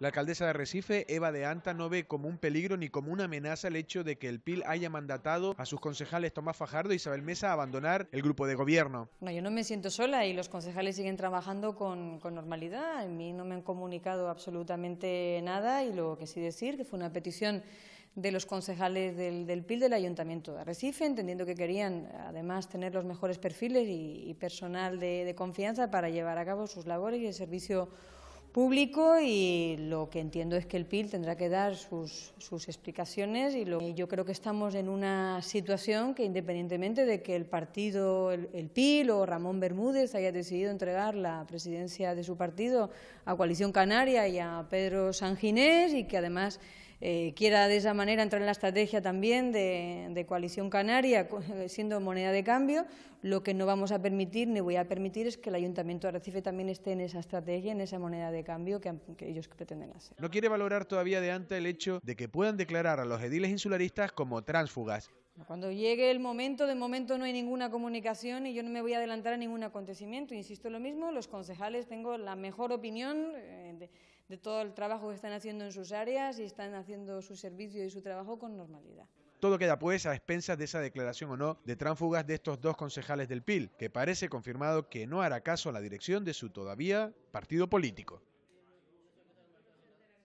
La alcaldesa de Recife, Eva de Anta, no ve como un peligro ni como una amenaza el hecho de que el PIL haya mandatado a sus concejales Tomás Fajardo y e Isabel Mesa a abandonar el grupo de gobierno. No, yo no me siento sola y los concejales siguen trabajando con, normalidad. A mí no me han comunicado absolutamente nada y lo que sí decir que fue una petición de los concejales del, del, PIL del Ayuntamiento de Recife, entendiendo que querían además tener los mejores perfiles y, personal de confianza para llevar a cabo sus labores y el servicio público y lo que entiendo es que el PIL tendrá que dar sus, explicaciones y yo creo que estamos en una situación que independientemente de que el partido, el, el, PIL o Ramón Bermúdez haya decidido entregar la presidencia de su partido a Coalición Canaria y a Pedro Sanginés y que además eh, quiera de esa manera entrar en la estrategia también de, coalición canaria, eh, siendo moneda de cambio, lo que no vamos a permitir ni voy a permitir es que el Ayuntamiento de Arrecife también esté en esa estrategia, en esa moneda de cambio que, ellos pretenden hacer. No quiere valorar todavía de ante el hecho de que puedan declarar a los ediles insularistas como tránsfugas. Cuando llegue el momento, de momento no hay ninguna comunicación y yo no me voy a adelantar a ningún acontecimiento. Insisto lo mismo, los concejales tengo la mejor opinión. Eh, de todo el trabajo que están haciendo en sus áreas y están haciendo su servicio y su trabajo con normalidad. Todo queda pues a expensas de esa declaración o no de tránfugas de estos dos concejales del PIL, que parece confirmado que no hará caso a la dirección de su todavía partido político.